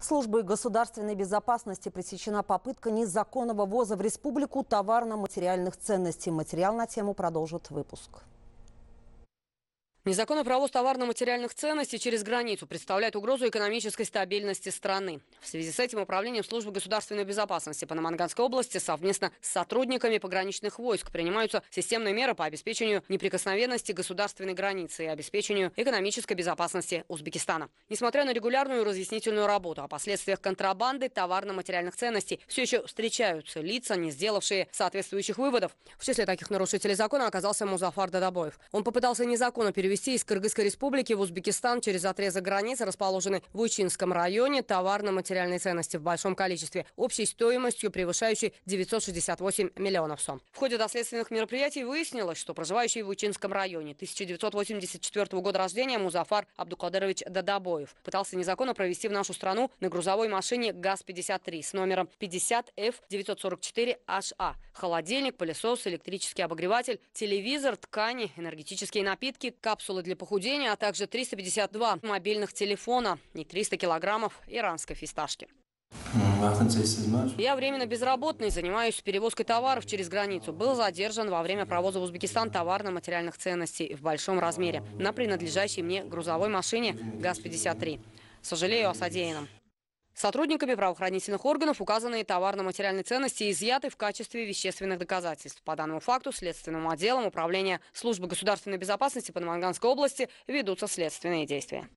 Службой государственной безопасности пресечена попытка незаконного ввоза в республику товарно-материальных ценностей. Материал на тему продолжит выпуск. Незаконный провоз товарно-материальных ценностей через границу представляет угрозу экономической стабильности страны. В связи с этим управлением службы государственной безопасности по Наманганской области совместно с сотрудниками пограничных войск принимаются системные меры по обеспечению неприкосновенности государственной границы и обеспечению экономической безопасности Узбекистана. Несмотря на регулярную разъяснительную работу о последствиях контрабанды товарно-материальных ценностей, все еще встречаются лица, не сделавшие соответствующих выводов. В числе таких нарушителей закона оказался Музафар Дадабоев. Он попытался незаконно перевести везти из Кыргызской республики в Узбекистан через отрезы границы, расположенный в Учинском районе, товарно-материальные ценности в большом количестве, общей стоимостью превышающей 968 миллионов сом. В ходе доследственных мероприятий выяснилось, что проживающий в Учинском районе 1984 года рождения Музафар Абдукадырович Дадабоев пытался незаконно провести в нашу страну на грузовой машине ГАЗ-53 с номером 50F944HA. А. Холодильник, пылесос, электрический обогреватель, телевизор, ткани, энергетические напитки, капсулы капсулы для похудения, а также 352 мобильных телефона и 300 килограммов иранской фисташки. А Я временно безработный, занимаюсь перевозкой товаров через границу. Был задержан во время провоза в Узбекистан товарно-материальных ценностей в большом размере на принадлежащей мне грузовой машине ГАЗ-53. Сожалею о содеянном. Сотрудниками правоохранительных органов указанные товарно-материальные ценности изъяты в качестве вещественных доказательств. По данному факту следственным отделом Управления службы государственной безопасности по Наманганской области ведутся следственные действия.